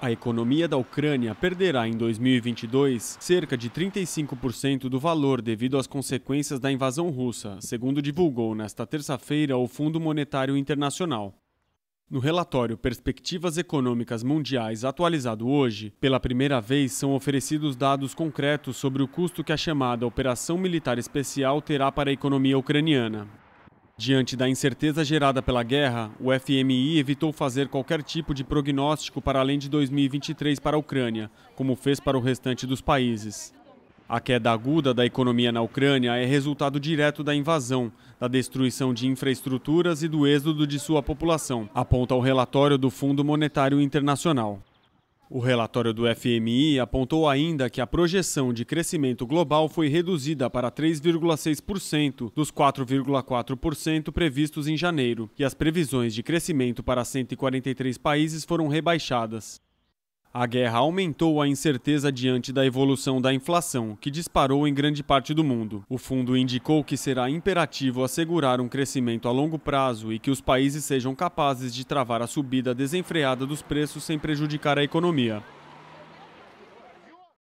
A economia da Ucrânia perderá em 2022 cerca de 35% do valor devido às consequências da invasão russa, segundo divulgou nesta terça-feira o Fundo Monetário Internacional. No relatório Perspectivas Econômicas Mundiais, atualizado hoje, pela primeira vez são oferecidos dados concretos sobre o custo que a chamada Operação Militar Especial terá para a economia ucraniana. Diante da incerteza gerada pela guerra, o FMI evitou fazer qualquer tipo de prognóstico para além de 2023 para a Ucrânia, como fez para o restante dos países. A queda aguda da economia na Ucrânia é resultado direto da invasão, da destruição de infraestruturas e do êxodo de sua população, aponta o relatório do Fundo Monetário Internacional. O relatório do FMI apontou ainda que a projeção de crescimento global foi reduzida para 3,6% dos 4,4% previstos em janeiro, e as previsões de crescimento para 143 países foram rebaixadas. A guerra aumentou a incerteza diante da evolução da inflação, que disparou em grande parte do mundo. O fundo indicou que será imperativo assegurar um crescimento a longo prazo e que os países sejam capazes de travar a subida desenfreada dos preços sem prejudicar a economia.